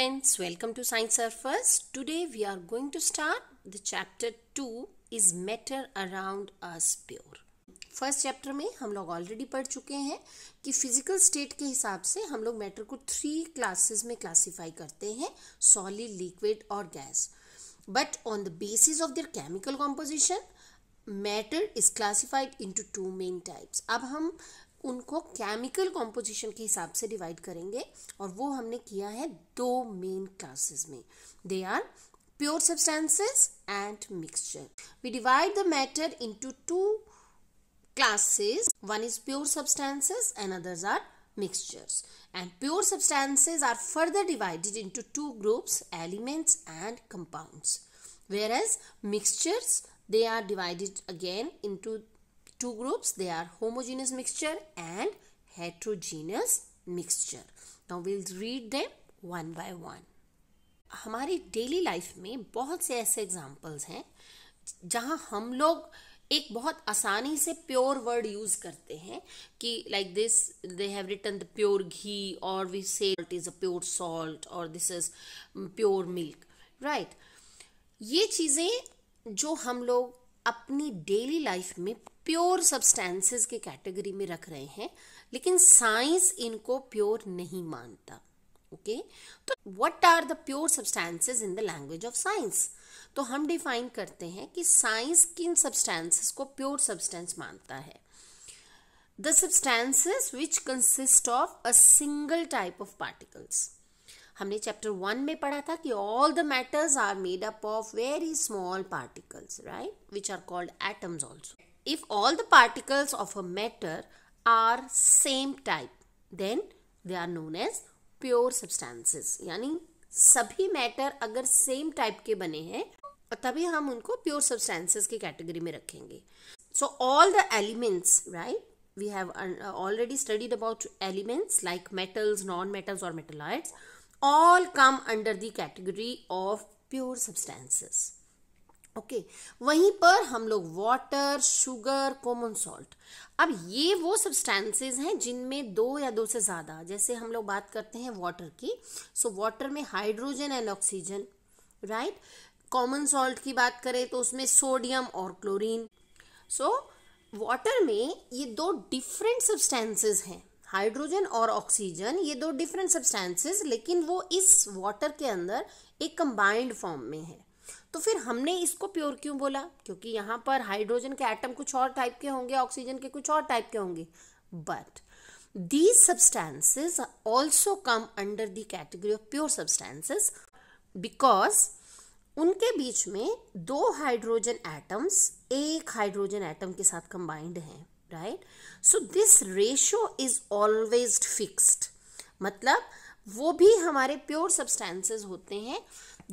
students welcome to science surfers today we are going to start the chapter 2 is matter around us pure first chapter में हम लोग already पढ़ चुके हैं कि फिजिकल स्टेट के हिसाब से हम लोग मैटर को थ्री क्लासेस में क्लासिफाई करते हैं सॉलिड लिक्विड और gas but on the basis of their chemical composition matter is classified into two main types अब हम उनको केमिकल कॉम्पोजिशन के हिसाब से डिवाइड करेंगे और वो हमने किया है दो मेन क्लासेस में they are pure substances and mixture we divide the matter into two classes one is pure substances and others are mixtures and pure substances are further divided into two groups elements and compounds whereas mixtures they are divided again into two groups they are homogeneous mixture and heterogeneous mixture now we'll read them one by one हमारी daily life में बहुत से ऐसे examples हैं जहाँ हम लोग एक बहुत आसानी से प्योर वर्ड यूज करते हैं कि like this they have written the pure ghee और we say it is a pure salt और this is pure milk right ये चीज़ें जो हम लोग अपनी डेली लाइफ में प्योर सब्सटेंसेस के कैटेगरी में रख रहे हैं लेकिन साइंस इनको प्योर नहीं मानता ओके तो what are the pure substances in the language of science तो हम डिफाइन करते हैं कि साइंस किन सब्सटेंसेस को प्योर सब्सटेंस मानता है the substances which consist of a single type of particles हमने चैप्टर वन में पढ़ा था कि all the matters are made up of very small particles right which are called atoms also if all the particles of a matter are same type then they are known as pure substances यानी सभी matter अगर same type के बने हैं तभी हम उनको pure substances की कैटेगरी में रखेंगे so all the elements right we have already studied about elements like metals non metals और metalloids all come under the category of pure substances okay okay. वहीं पर हम लोग वाटर शुगर कॉमन सॉल्ट अब ये वो सब्सटेंसेस हैं जिनमें दो या दो से ज़्यादा जैसे हम लोग बात करते हैं वाटर की सो so, वाटर में hydrogen and oxygen right common salt की बात करें तो उसमें सोडियम और क्लोरीन सो वाटर में ये दो डिफरेंट सब्सटेंसेस हैं हाइड्रोजन और ऑक्सीजन ये दो डिफरेंट सब्सटेंसेस लेकिन वो इस वाटर के अंदर एक कंबाइंड फॉर्म में है तो फिर हमने इसको प्योर क्यों बोला क्योंकि यहाँ पर हाइड्रोजन के एटम कुछ और टाइप के होंगे ऑक्सीजन के कुछ और टाइप के होंगे but these substances also come under the category of pure substances because उनके बीच में दो हाइड्रोजन एटम्स एक हाइड्रोजन एटम के साथ कंबाइंड हैं right so this ratio is always fixed मतलब वो भी हमारे प्योर सब्सटेंसेस होते हैं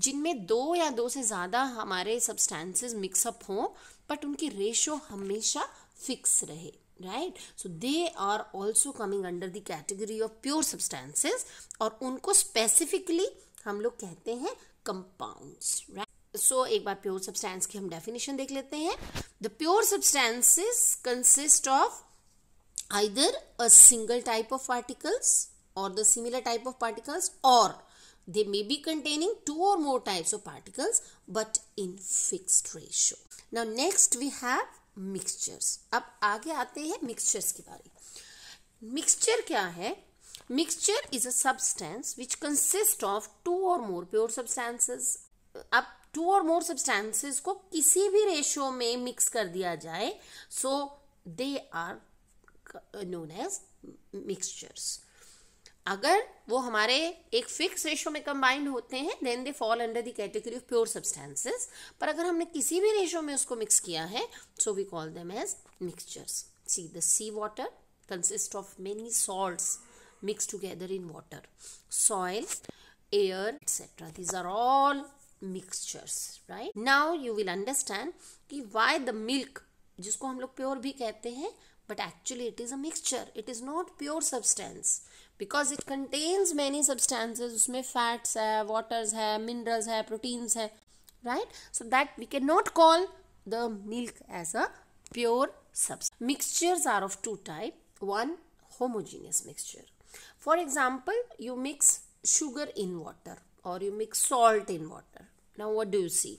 जिनमें दो या दो से ज़्यादा हमारे सब्सटेंसेस मिक्सअप हों बट उनकी रेशो हमेशा फिक्स रहे right so they are also coming under the category of pure substances और उनको स्पेसिफिकली हम लोग कहते हैं कंपाउंड्स राइट सो एक बार प्योर सब्सटेंस की हम डेफिनेशन देख लेते हैं the pure substances consist of either a single type of particles और the similar type of particles और They may be containing two or more types of particles but in fixed ratio. Now next we have mixtures अब आगे आते हैं mixtures के बारे mixture क्या है mixture is a substance which consist of two और मोर प्योर सब्सटेंसेस अब टू और मोर सब्सटेंसेस को किसी भी रेशियो में मिक्स कर दिया जाए so they are known as mixtures अगर वो हमारे एक फिक्स रेशो में कंबाइंड होते हैं then they fall under the category of pure substances पर अगर हमने किसी भी रेशो में उसको मिक्स किया है so we call them as mixtures see the sea water consist of many salts mix together in water soil air etcetera these are all mixtures right now you will understand कि why the milk जिसको हम लोग pure भी कहते हैं but actually it is a mixture it is not pure substance because it contains many substances उसमें fats है waters है मिनरल्स है प्रोटीन्स है right so that we can not call the milk as a pure substance mixtures are of two type one homogeneous mixture for example you mix sugar in water और you mix salt in water now what do you see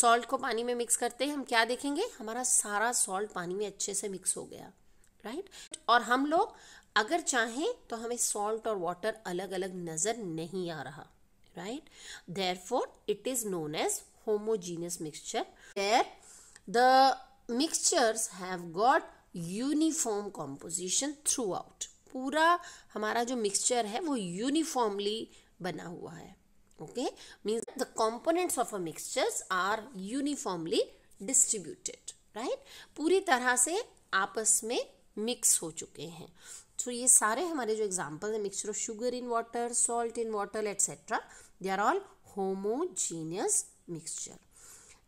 salt को पानी में mix करते हैं हम क्या देखेंगे हमारा सारा सॉल्ट पानी में अच्छे से मिक्स हो गया राइट right? और हम लोग अगर चाहें तो हमें सॉल्ट और वाटर अलग अलग नज़र नहीं आ रहा for it is known as homogeneous mixture mixture the mixtures have got uniform composition through पूरा हमारा जो मिक्सचर है वो यूनिफॉर्मली बना हुआ है okay means the components of a mixtures are uniformly distributed right पूरी तरह से आपस में मिक्स हो चुके हैं तो ये सारे हमारे जो एग्जाम्पल हैं mixture of sugar in water salt in water etcetera they are all homogeneous mixture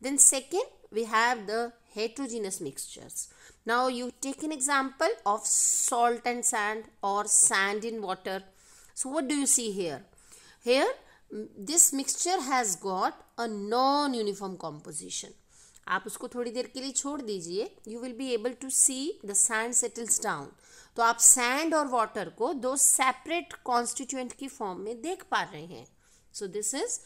then second we have the heterogeneous mixtures now you take an example of salt and sand और sand in water so what do you see here here this mixture has got a non uniform composition आप उसको थोड़ी देर के लिए छोड़ दीजिए you will be able to see the sand settles down तो आप सैंड और वाटर को दो सेपरेट कॉन्स्टिट्यूएंट की फॉर्म में देख पा रहे हैं so this is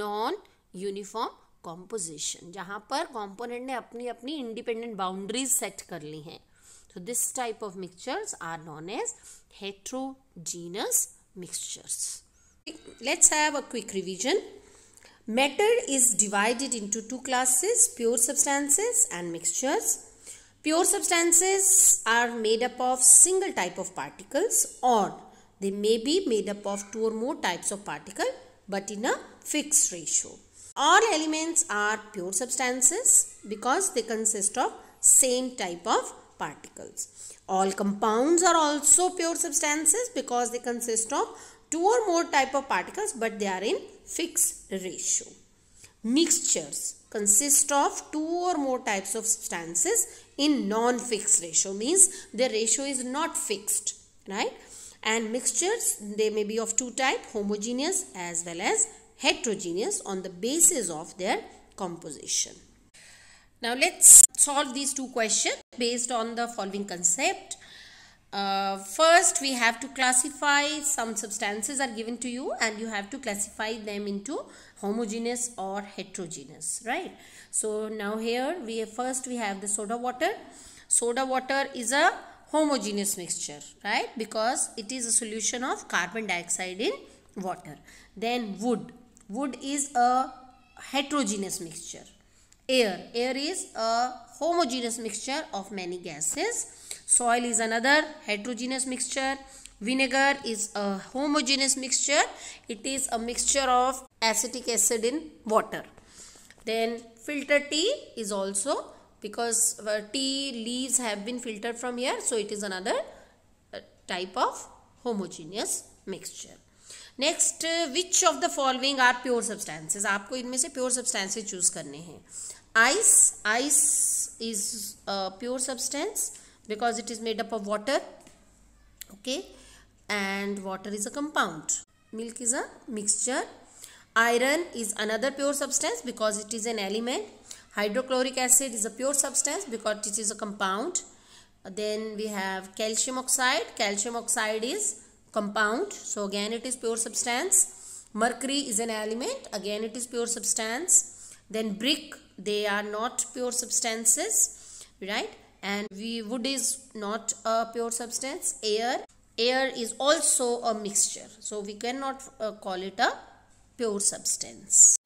non uniform composition जहाँ पर कॉम्पोनेंट ने अपनी अपनी इंडिपेंडेंट बाउंड्रीज सेट कर ली हैं तो this type of mixtures are known as heterogeneous mixtures let's have a quick revision Matter is divided into two classes, pure substances and mixtures. Pure substances are made up of single type of particles or they may be made up of two or more types of particle but in a fixed ratio. All elements are pure substances because they consist of same type of particles. All compounds are also pure substances because they consist of two or more type of particles but they are in fixed ratio. Mixtures consist of two or more types of substances in non-fixed ratio means their ratio is not fixed right and mixtures they may be of two type homogeneous as well as heterogeneous on the basis of their composition. Now let's solve these two questions based on the following concept. Uh, first we have to classify some substances are given to you and you have to classify them into homogeneous or heterogeneous right so now here we have, first we have the soda water soda water is a homogeneous mixture right because it is a solution of carbon dioxide in water then wood wood is a heterogeneous mixture air air is a homogeneous mixture of many gases soil is another heterogeneous mixture vinegar is a homogeneous mixture it is a mixture of acetic acid in water then filter tea is also because tea leaves have been filtered from here so it is another type of homogeneous mixture next which of the following are pure substances आपको इनमें से pure substances choose करने हैं ice ice is pure substance because it is made up of water okay and water is a compound milk is a mixture iron is another pure substance because it is an element hydrochloric acid is a pure substance because it is a compound then we have calcium oxide calcium oxide is compound so again it is pure substance mercury is an element again it is pure substance then brick they are not pure substances right and we, wood is not a pure substance air air is also a mixture so we cannot uh, call it a pure substance